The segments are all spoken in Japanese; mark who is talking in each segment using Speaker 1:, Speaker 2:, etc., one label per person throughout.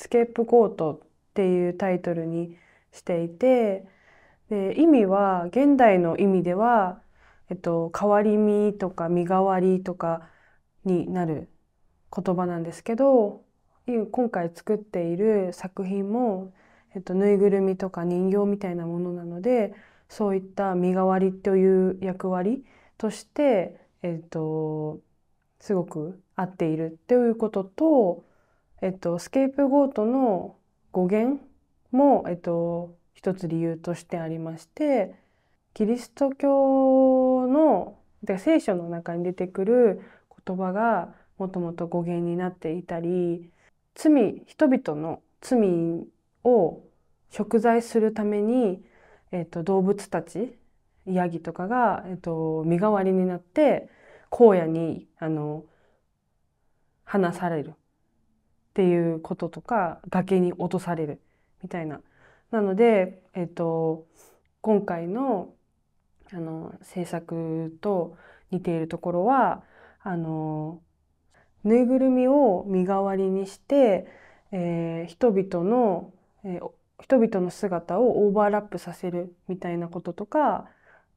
Speaker 1: スケープゴートっ
Speaker 2: ていうタイトルにしていてで意味は現代の意味では、えっと、変わり身とか身代わりとかになる言葉なんですけど今回作っている作品も、えっと、ぬいぐるみとか人形みたいなものなのでそういった身代わりという役割として、えっと、すごく合っているっていうこととえっと、スケープゴートの語源も、えっと、一つ理由としてありましてキリスト教の聖書の中に出てくる言葉がもともと語源になっていたり罪人々の罪を贖罪するために、えっと、動物たちヤギとかが、えっと、身代わりになって荒野にあの放されるっていうこととか崖に落とされるみたいな。なので、えっと、今回のあの制作と似ているところはあのぬいぐるみを身代わりにして、えー、人々の、えー、人々の姿をオーバーラップさせるみたいなこととか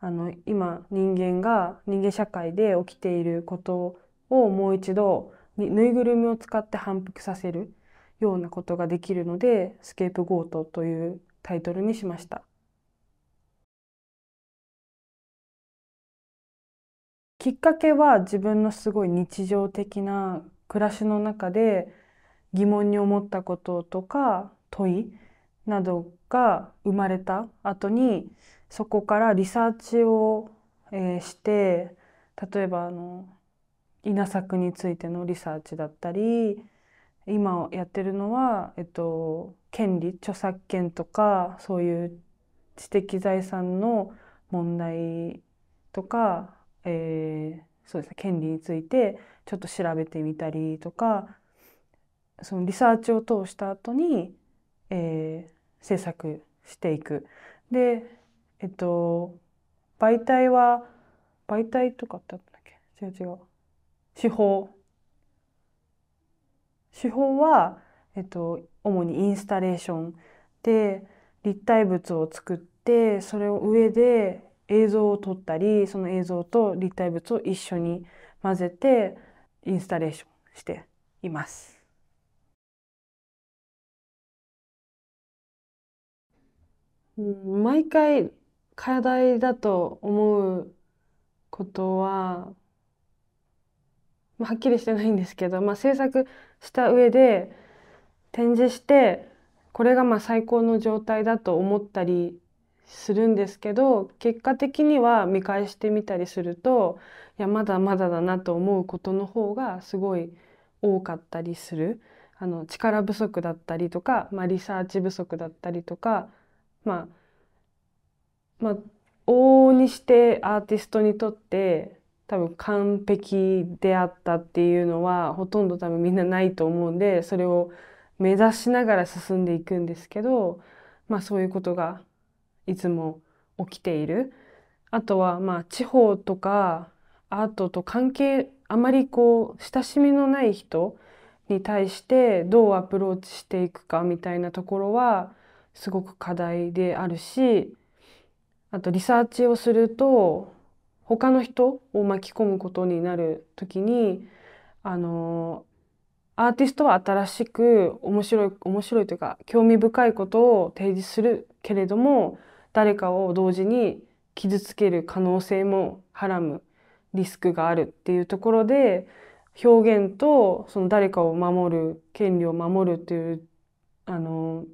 Speaker 2: あの今人間が人間社会で起きていることをもう一度ぬいぐるみを使って反復させるようなことができるので「スケープゴート」というタイトルにしました。きっかけは自分のすごい日常的な暮らしの中で疑問に思ったこととか問いなどが生まれた後にそこからリサーチを、えして例えばあの稲作についてのリサーチだったり今やってるのは、えっと、権利著作権とかそういう知的財産の問題とか、えー、そうですね権利についてちょっと調べてみたりとかそのリサーチを通した後に、えー、制作していく。でえっと媒体は媒体とかってあったんだっけ違う違う。手法手法は、えっと、主にインスタレーションで立体物を作ってそれを上で映像を撮ったりその映像と立体物を一緒に混ぜてインスタレーションしています。毎回課題だと思うことはまあ、はっきりしてないんですけど、まあ、制作した上で展示してこれがまあ最高の状態だと思ったりするんですけど結果的には見返してみたりするといやまだまだだなと思うことの方がすごい多かったりするあの力不足だったりとか、まあ、リサーチ不足だったりとか、まあ、まあ往々にしてアーティストにとって多分完璧であったっていうのはほとんど多分みんなないと思うんでそれを目指しながら進んでいくんですけど、まあ、そういうことがいつも起きている。あとはまあ地方とかアートと関係あまりこう親しみのない人に対してどうアプローチしていくかみたいなところはすごく課題であるしあとリサーチをすると他の人を巻き込むことになる時にあのアーティストは新しく面白い面白いというか興味深いことを提示するけれども誰かを同時に傷つける可能性もはらむリスクがあるっていうところで表現とその誰かを守る権利を守るっていうあの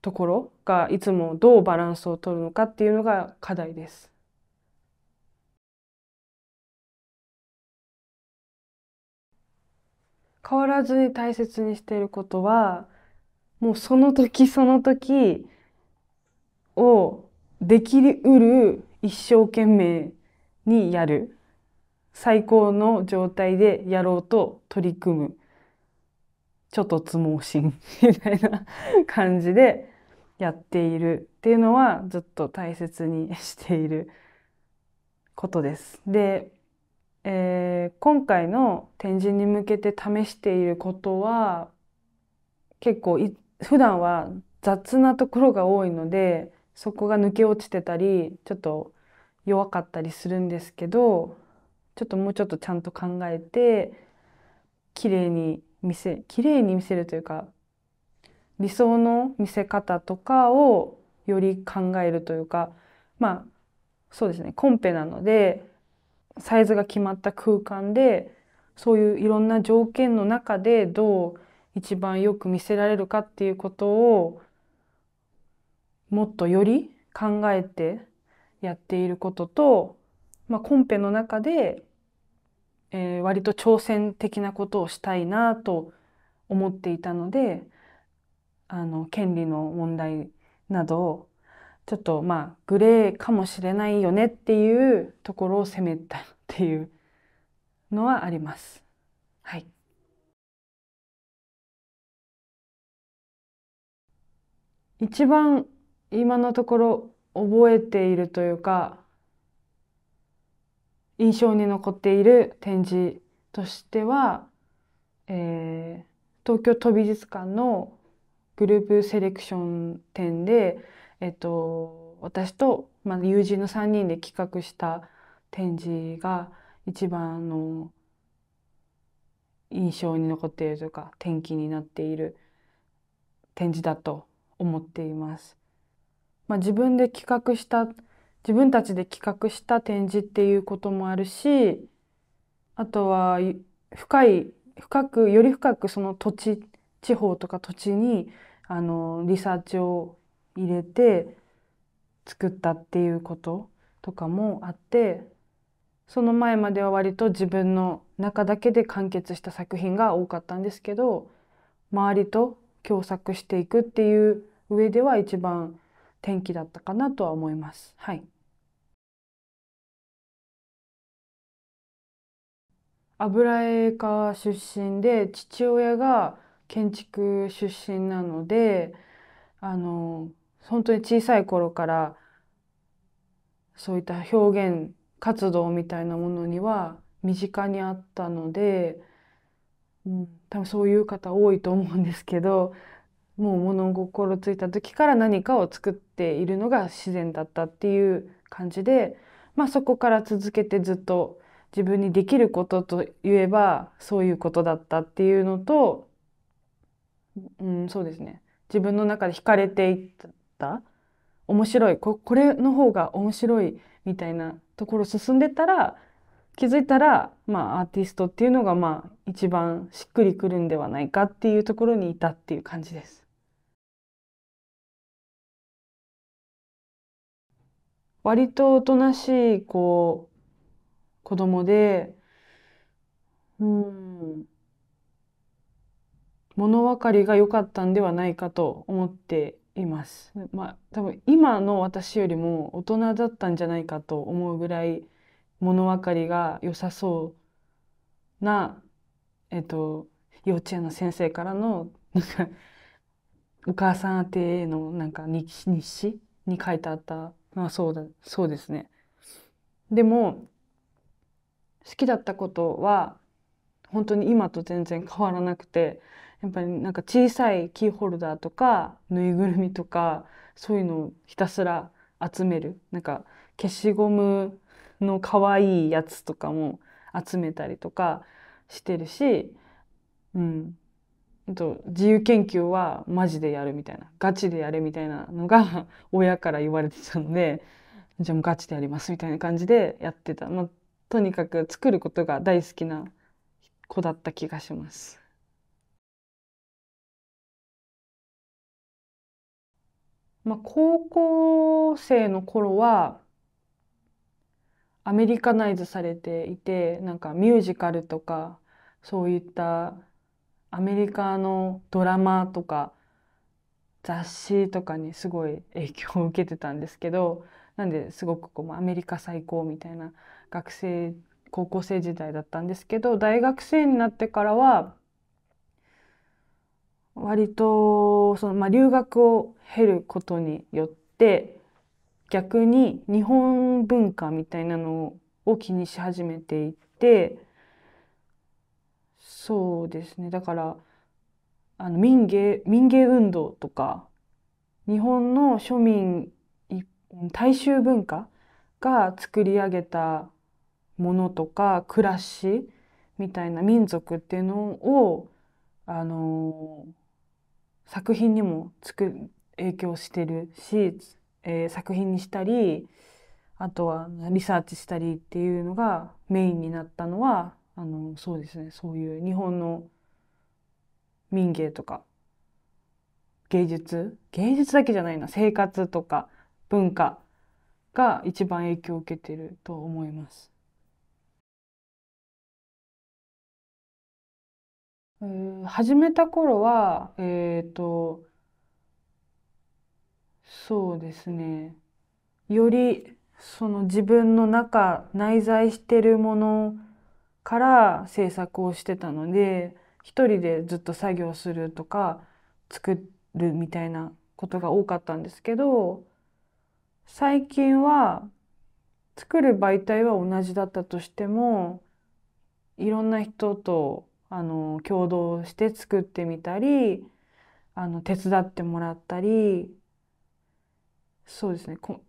Speaker 2: ところがいつもどうバランスを取るのかっていうのが課題です。変わらずに大切にしていることはもうその時その時をできうる一生懸命にやる最高の状態でやろうと取り組むちょっとつ盲信みたいな感じでやっているっていうのはずっと大切にしていることです。でえー、今回の展示に向けて試していることは結構い普段は雑なところが多いのでそこが抜け落ちてたりちょっと弱かったりするんですけどちょっともうちょっとちゃんと考えて綺麗に見せ綺麗に見せるというか理想の見せ方とかをより考えるというかまあそうですねコンペなのでサイズが決まった空間でそういういろんな条件の中でどう一番よく見せられるかっていうことをもっとより考えてやっていることと、まあ、コンペの中で、えー、割と挑戦的なことをしたいなと思っていたのであの権利の問題などちょっとまあグレーかもしれないよねっていうところを責めたっていうのはありま
Speaker 1: す。はい。
Speaker 2: 一番今のところ覚えているというか印象に残っている展示としては、えー、東京都美術館のグループセレクション展でえっと、私と、まあ、友人の3人で企画した展示が一番の印象に残っているというか転機になっている展示だと思っています。まあ、自分で企画した自分たちで企画した展示っていうこともあるしあとは深い深くより深くその土地地方とか土地にあのリサーチを入れて作ったっていうこととかもあってその前までは割と自分の中だけで完結した作品が多かったんですけど周りと共作していくっていう上では一番転機だったかなとは思います。はい油絵家出身で父親が建築出身なのであの本当に小さい頃からそういった表現活動みたいなものには身近にあったので、うん、多分そういう方多いと思うんですけどもう物心ついた時から何かを作っているのが自然だったっていう感じで、まあ、そこから続けてずっと自分にできることといえばそういうことだったっていうのと、うん、そうですね自分の中で惹かれていったった面白いここれの方が面白いみたいなところ進んでたら気づいたら、まあ、アーティストっていうのがまあ一番しっくりくるんではないかっていうところにいたっていう感じです。割とおとなしいこう子供でうん物分かりが良かったんではないかと思っています。まあ、多分今の私よりも大人だったんじゃないかと思うぐらい物分かりが良さそうな、えっと、幼稚園の先生からのお母さん宛てのなんか日誌に書いてあったのはそうだそうですね。でも好きだったことは本当に今と全然変わらなくてやっぱりなんか小さいキーホルダーとかぬいぐるみとかそういうのをひたすら集めるなんか消しゴムの可愛いやつとかも集めたりとかしてるし、うん、と自由研究はマジでやるみたいなガチでやれみたいなのが 親から言われてたのでじゃあもうガチでやりますみたいな感じでやってた、まあ、とにかく作ることが大好きな子だった気がします。まあ、高校生の頃はアメリカナイズされていてなんかミュージカルとかそういったアメリカのドラマとか雑誌とかにすごい影響を受けてたんですけどなんですごくこうアメリカ最高みたいな学生高校生時代だったんですけど大学生になってからは割とその、まあ、留学を経ることによって逆に日本文化みたいなのを気にし始めていてそうですねだからあの民芸民芸運動とか日本の庶民大衆文化が作り上げたものとか暮らしみたいな民族っていうのをあの作品にもつく影響してるし、えー、作品にしたりあとはリサーチしたりっていうのがメインになったのはあのそうですねそういう日本の民芸とか芸術芸術だけじゃないな生活とか文化が一番影響を受けてると思います。始めた頃は、えっ、ー、と、そうですね。より、その自分の中、内在してるものから制作をしてたので、一人でずっと作業するとか、作るみたいなことが多かったんですけど、最近は、作る媒体は同じだったとしても、いろんな人とあの共同して作ってみたりあの手伝ってもらったりそうですねコ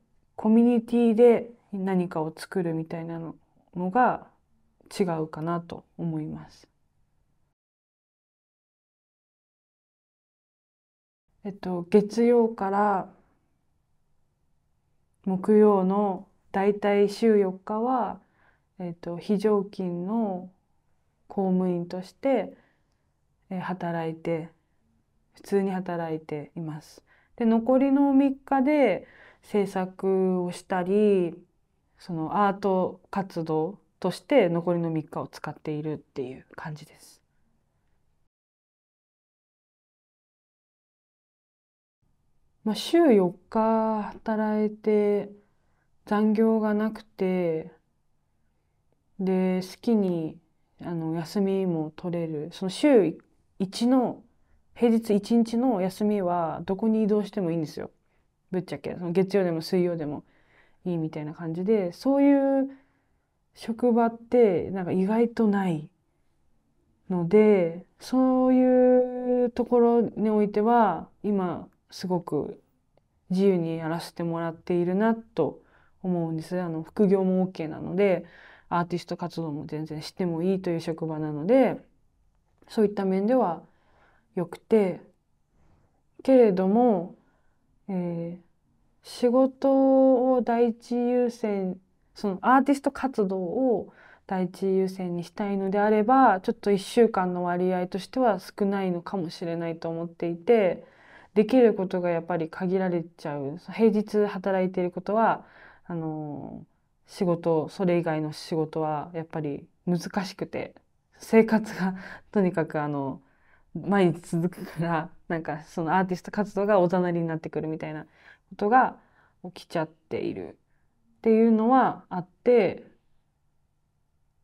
Speaker 2: ミュニティで何かを作るみたいなのが違うかなと思いま
Speaker 1: す。えっ
Speaker 2: と、月曜から木曜のだいたい週4日は、えっと、非常勤の公務員として働いて普通に働いています。で残りの3日で制作をしたりそのアート活動として残りの3日を使っているっていう
Speaker 1: 感じです。
Speaker 2: まあ、週4日働いて残業がなくてで好きにあの休みも取れるその週1の平日1日の休みはどこに移動してもいいんですよぶっちゃけその月曜でも水曜でもいいみたいな感じでそういう職場ってなんか意外とないのでそういうところにおいては今すごく自由にやらせてもらっているなと思うんですあの副業も OK なのでアーティスト活動も全然してもいいという職場なのでそういった面では良くてけれども、えー、仕事を第一優先そのアーティスト活動を第一優先にしたいのであればちょっと1週間の割合としては少ないのかもしれないと思っていてできることがやっぱり限られちゃう平日働いてることはあのー仕事それ以外の仕事はやっぱり難しくて生活がとにかくあの毎日続くからなんかそのアーティスト活動がおざなりになってくるみたいなことが起きちゃっているっていうのはあって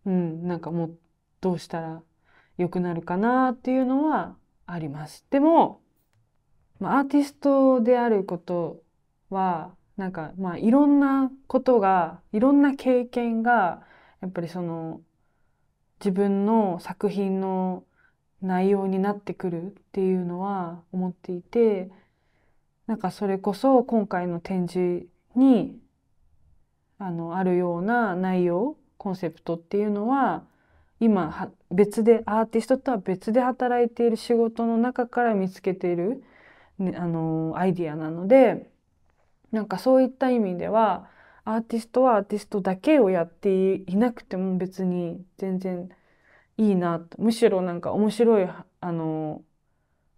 Speaker 2: うんなんかもうどうしたら良くなるかなっていうのはあります。でもアーティストであることはなんかまあいろんなことがいろんな経験がやっぱりその自分の作品の内容になってくるっていうのは思っていてなんかそれこそ今回の展示にあのあるような内容コンセプトっていうのは今別でアーティストとは別で働いている仕事の中から見つけている、ね、あのアイディアなので。なんかそういった意味ではアーティストはアーティストだけをやっていなくても別に全然いいなとむしろなんか面白いあの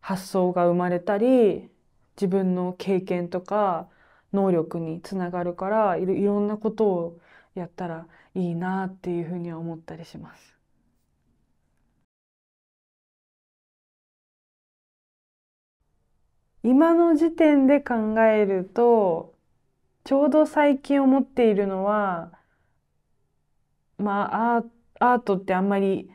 Speaker 2: 発想が生まれたり自分の経験とか能力につながるからいろんなことをやったらいいなっていうふうには思ったりします。今の時点で考えるとちょうど最近思っているのはまあアートってあんまり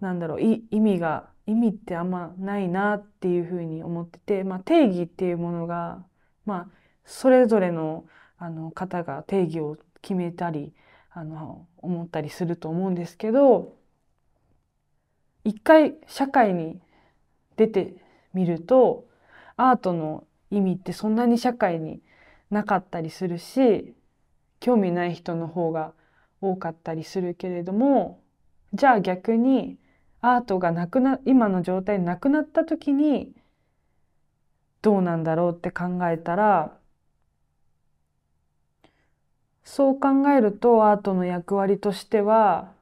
Speaker 2: なんだろう意味が意味ってあんまないなっていうふうに思ってて、まあ、定義っていうものが、まあ、それぞれのあの方が定義を決めたりあの思ったりすると思うんですけど一回社会に出てみるとアートの意味ってそんなに社会になかったりするし興味ない人の方が多かったりするけれどもじゃあ逆にアートがなくな今の状態なくなった時にどうなんだろうって考えたらそう考えるとアートの役割としては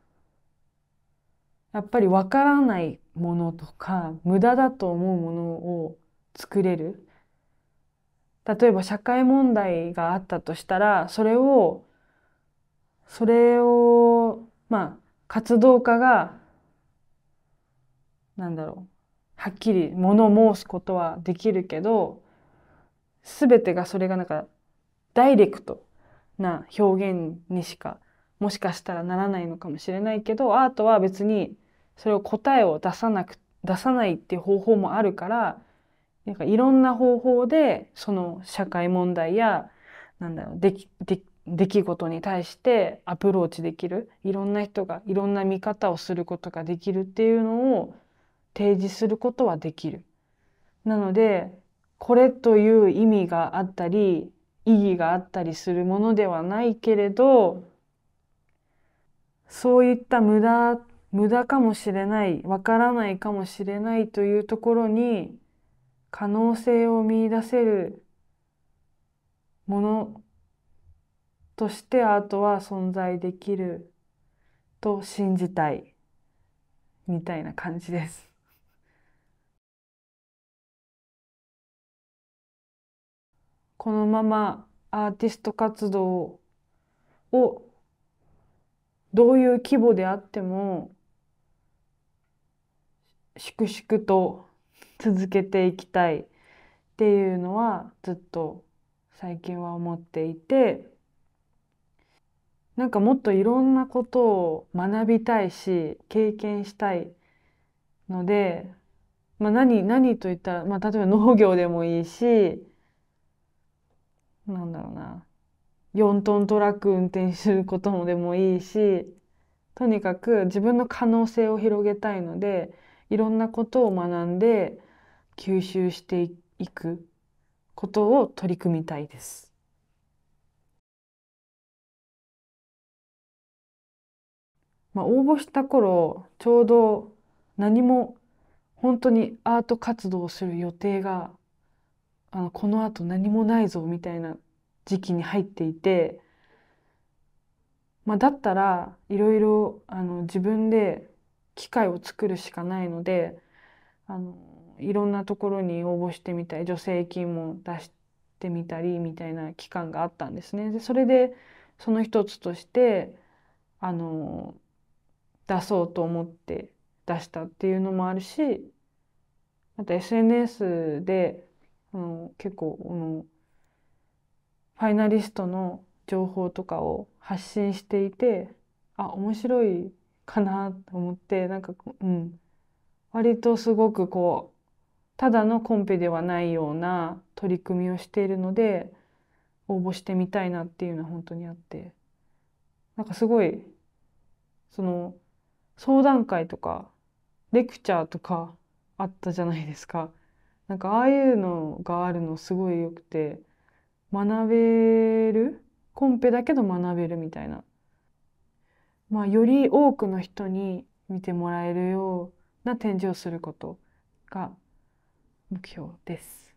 Speaker 2: やっぱりわからないものとか無駄だと思うものを作れる例えば社会問題があったとしたらそれをそれをまあ活動家がなんだろうはっきり物申すことはできるけど全てがそれがなんかダイレクトな表現にしかもしかしたらならないのかもしれないけどアートは別にそれを答えを出さなく出さないっていう方法もあるからなんかいろんな方法でその社会問題やなんだろうできで出来事に対してアプローチできるいろんな人がいろんな見方をすることができるっていうのを提示することはできる。なのでこれという意味があったり意義があったりするものではないけれどそういった無駄無駄かもしれないわからないかもしれないというところに可能性を見出せるものとしてアートは存在できると信じたいみたいな感じです。このままアーティスト活動をどういう規模であっても粛々と続けていきたいっていうのはずっと最近は思っていてなんかもっといろんなことを学びたいし経験したいので、まあ何、何といったら、まあ、例えば農業でもいいしなんだろうな4トントラック運転することもでもいいしとにかく自分の可能性を広げたいのでいろんなことを学んで吸収していくことを取り組みたいです。
Speaker 1: まあ、応募した頃ちょうど
Speaker 2: 何も本当にアート活動をする予定があのこのあと何もないぞみたいな時期に入っていて、まあ、だったらいろいろ自分で機械を作るしかないのであのいろんなところに応募してみたい助成金も出してみたりみたいな期間があったんですね。でそれでその一つとしてあの出そうと思って出したっていうのもあるしあと SNS であの結構あのファイナリストの情報とかを発信していてあ面白いかなと思ってなんかうん割とすごくこうただのコンペではないような取り組みをしているので応募してみたいなっていうのは本当にあってなんかすごいその相談会とかレクチャーとかあったじゃないですか。なんかああいうのがあるのすごい良くて学べるコンペだけど学べるみたいな。まあ、より多くの人に見てもらえるような展示をすることが目標です。